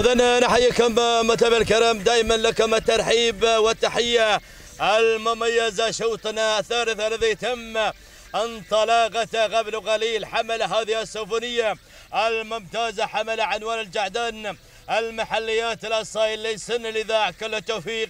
اذا نحييكم متابع الكرام دائما لكم الترحيب والتحيه المميزه شوطنا الثالث الذي تم انطلاقه قبل قليل حمل هذه السفنيه الممتازه حمل عنوان الجعدان المحليات الأصايل ليسن الإذاعة كل توفيق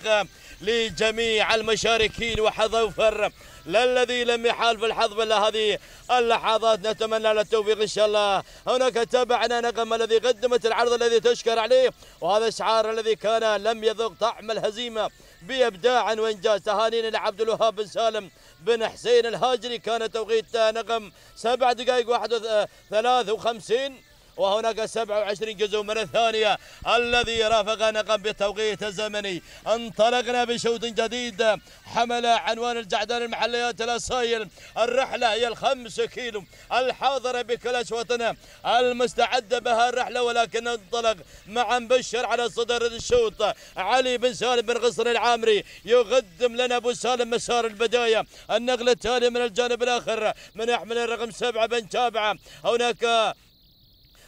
لجميع المشاركين وحظوفر للذي لم يحالف الحظ إلا هذه اللحظات نتمنى له التوفيق إن شاء الله هناك تابعنا نغم الذي قدمت العرض الذي تشكر عليه وهذا الشعار الذي كان لم يذوق طعم الهزيمة بابداع وانجاز تهانينا لعبد الوهاب بن سالم بن حسين الهاجري كان توقيت نغم سبع دقائق واحد وثلاث وخمسين وهناك 27 جزء من الثانية الذي رافق نقم بالتوقيت الزمني انطلقنا بشوط جديد حمل عنوان الجعدان المحليات الأسايل الرحلة هي الخمس كيلو الحاضرة بكل أشواطنا المستعدة بها الرحلة ولكن انطلق مع مبشر على صدر الشوط علي بن سالم بن غصن العامري يقدم لنا أبو سالم مسار البداية النقل التالي من الجانب الآخر من يحمل الرقم سبعة بن تابعة هناك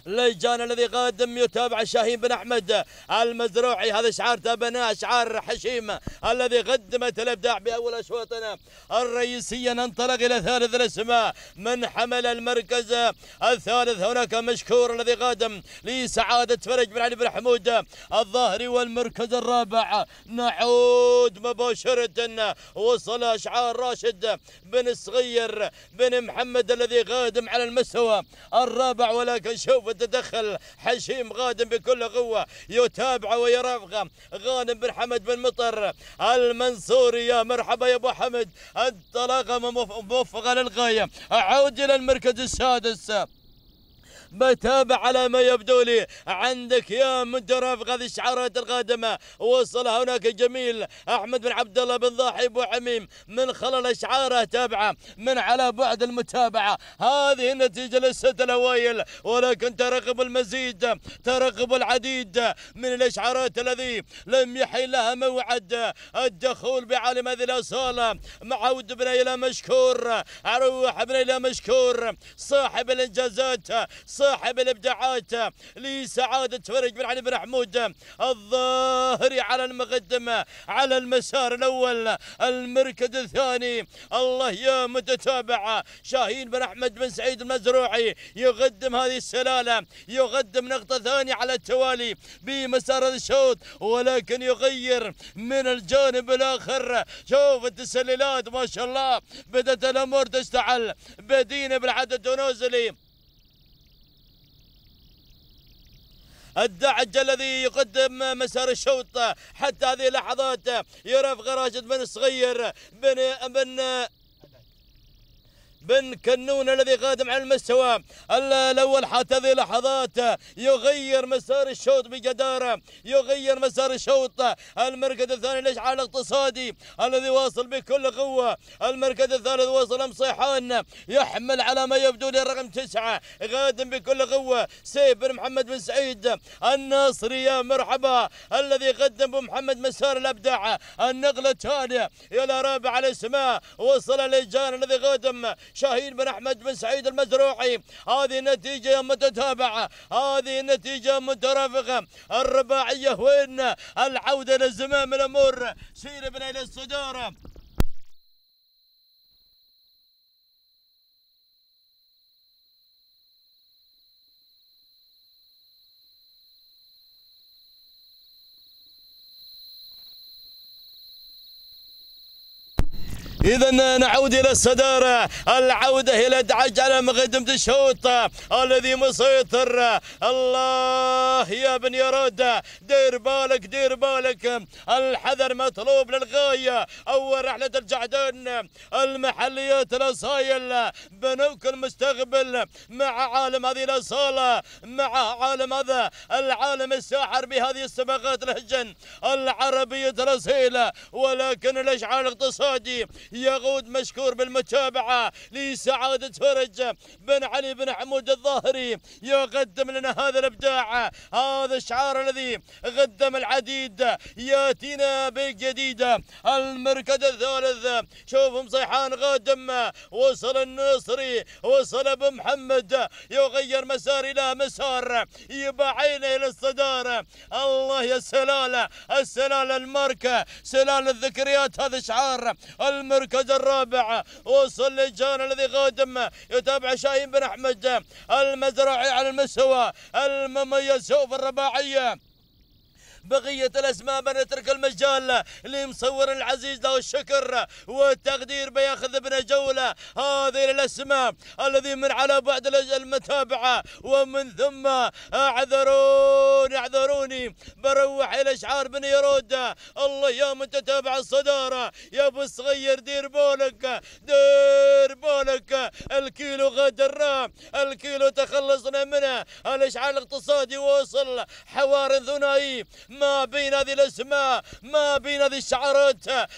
لجان الذي قادم يتابع شاهين بن أحمد المزروعي هذا شعار تابنا شعار حشيم الذي قدمت الإبداع بأول أشواطنا الرئيسية ننطلق إلى ثالث الأسماء من حمل المركز الثالث هناك مشكور الذي قادم لسعادة فرج بن علي بن حمود الظاهري والمركز الرابع نعود مباشرة وصل أشعار راشد بن صغير بن محمد الذي قادم على المستوى الرابع ولكن شوف تدخل حشيم غادم بكل قوة يتابع ويرافقه غانم بن حمد بن مطر المنصوري يا مرحبا يا ابو حمد انطلاقه موفقه للغايه اعود الى المركز السادس بتابع على ما يبدو لي عندك يا مدرف هذه الشعارات القادمة وصل هناك جميل أحمد بن عبد الله بن ضاحي أبو حميم من خلال أشعاره تابعة من على بعد المتابعة هذه النتيجة للست الأوائل ولكن ترقب المزيد ترقب العديد من الإشعارات الذي لم يحي لها موعد الدخول بعالم هذه الأصالة معود بن إلى مشكور اروح بن إلى مشكور صاحب الإنجازات صاحب الابداعات لسعاده فرج بن علي بن حمود الظاهري على المقدمه على المسار الاول المركز الثاني الله يا متتابعه شاهين بن احمد بن سعيد المزروعي يقدم هذه السلاله يقدم نقطه ثانيه على التوالي بمسار الشوط ولكن يغير من الجانب الاخر شوف التسللات ما شاء الله بدات الامور تشتعل بدينا بالعدد ونوزلي الدعج الذي يقدم مسار الشوط حتى هذه اللحظات يرافق راشد بن الصغير بن بن بن كنون الذي قادم على المستوى الاول حتى هذه لحظات يغير مسار الشوط بجداره يغير مسار الشوط المركز الثاني الاشعاع الاقتصادي الذي واصل بكل قوه المركز الثالث واصل ام صيحان يحمل على ما يبدو لي رقم تسعه قادم بكل قوه سيف بن محمد بن سعيد الناصري يا مرحبا الذي قدم بمحمد مسار الابداع النقله الثانيه الى رابع الاسماء وصل لجان الذي قدم شاهين بن أحمد بن سعيد المزروعي هذه نتيجة متتابعة هذه نتيجة مترافقة الرباعية وين العودة للزمام الأمور سير بن إلى الصدارة إذا نعود إلى الصدارة العودة إلى دعج على مقدمة الشوط الذي مسيطر الله يا بن يرد دير بالك دير بالك الحذر مطلوب للغاية أول رحلة الجعدان المحليات الأصايل بنوك المستقبل مع عالم هذه الأصالة مع عالم هذا العالم الساحر بهذه السباقات الهجن العربية الأصيلة ولكن الإشعال الاقتصادي يغود مشكور بالمتابعة لسعادة فرج بن علي بن حمود الظاهري يقدم لنا هذا الإبداع هذا الشعار الذي قدم العديد ياتينا بجديدة المركز الثالث شوف صيحان قادم وصل النصري وصل أبو محمد يغير مسار إلى مسار يبع عينه إلى الصدارة الله يا السلالة السلالة الماركة سلالة الذكريات هذا شعار المركز المركز الرابع وصل لجان الذي قادم يتابع شاهين بن احمد المزرعي على المستوى المميز سوف الرباعيه بقية الأسماء بنترك المجال لمصور العزيز له الشكر والتقدير بياخذ بنا جولة هذه الأسماء الذي من على بعد المتابعة ومن ثم اعذروني اعذروني بروح إلى شعار بن يرود الله يا من تتابع الصدارة يا أبو الصغير دير بالك دير بالك الكيلو غدر الكيلو تخلصنا منه الإشعار الاقتصادي وصل حوار ثنائي ما بين هذه الاسماء ما بين هذه الشعارات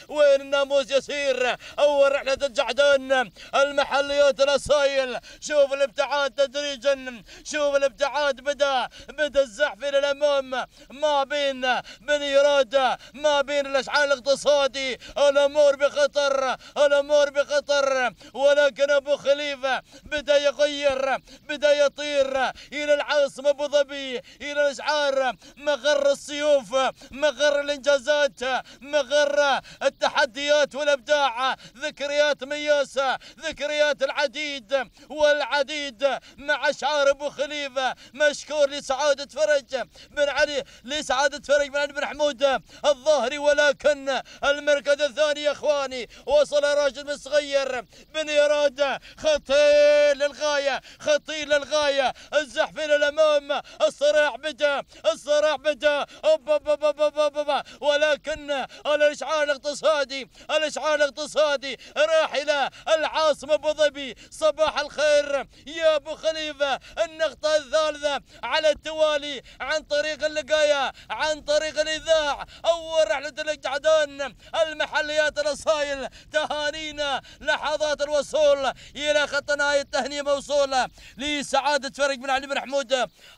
وين الناموس يسير اول رحله الجعدان المحليات الاصايل شوف الابتعاد تدريجا شوف الابتعاد بدا بدا الزحف الى الامام ما بين بني راده ما بين الاشعال الاقتصادي الامور بخطر الامور بخطر ولكن ابو خليفه بدا يغير بدا يطير الى العاصمه ابو ظبي الى الاشعار مغر الصين السيوف من غير الانجازات من غير التحديات والابداع ذكريات مياسه ذكريات العديد والعديد مع شعار ابو خليفه مشكور لسعاده فرج بن علي لسعاده فرج بن علي بن حمود الظاهري ولكن المركز الثاني يا اخواني وصل راشد صغير بن يراد خطير للغايه خطير للغايه الزحف الى الامام الصراع بدا الصراع بدا ولكن الاشعاع الاقتصادي الاشعاع الاقتصادي راح الى العاصمه ابو ظبي صباح الخير يا ابو خليفه النقطه الثالثه على التوالي عن طريق اللقايه عن طريق الاذاع اول رحله الاجتعدان المحليات الاصايل تهانينا لحظات الوصول الى خط نهايه التهنئه موصوله لسعاده فريق بن علي بن حمود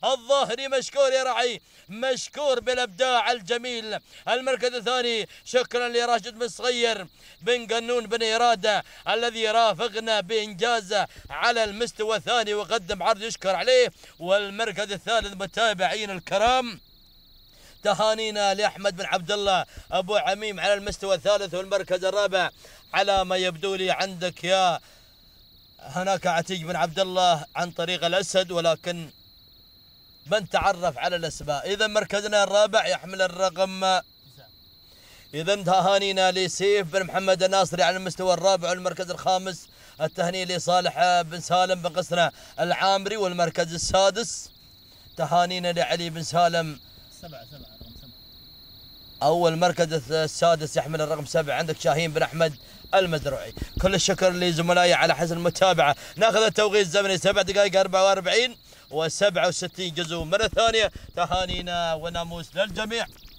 الظاهري مشكور يا رعي مشكور بلا الابداع الجميل المركز الثاني شكرا لراشد بن صغير بن قنون بن اراده الذي رافقنا بانجازه على المستوى الثاني وقدم عرض يشكر عليه والمركز الثالث متابعين الكرام تهانينا لاحمد بن عبد الله ابو عميم على المستوى الثالث والمركز الرابع على ما يبدو لي عندك يا هناك عتيق بن عبد الله عن طريق الاسد ولكن من تعرف على الأسماء إذا مركزنا الرابع يحمل الرقم إذا تهانينا لسيف بن محمد الناصري على المستوى الرابع والمركز الخامس التهنئة لصالح بن سالم بن قسنا العامري والمركز السادس تهانينا لعلي بن سالم أول مركز السادس يحمل الرقم سبعة عندك شاهين بن أحمد المزروعي كل الشكر لزملائي على حسن المتابعة ناخذ التوقيت الزمني سبع دقائق 44 و67 جزء مرة ثانية تهانينا وناموس للجميع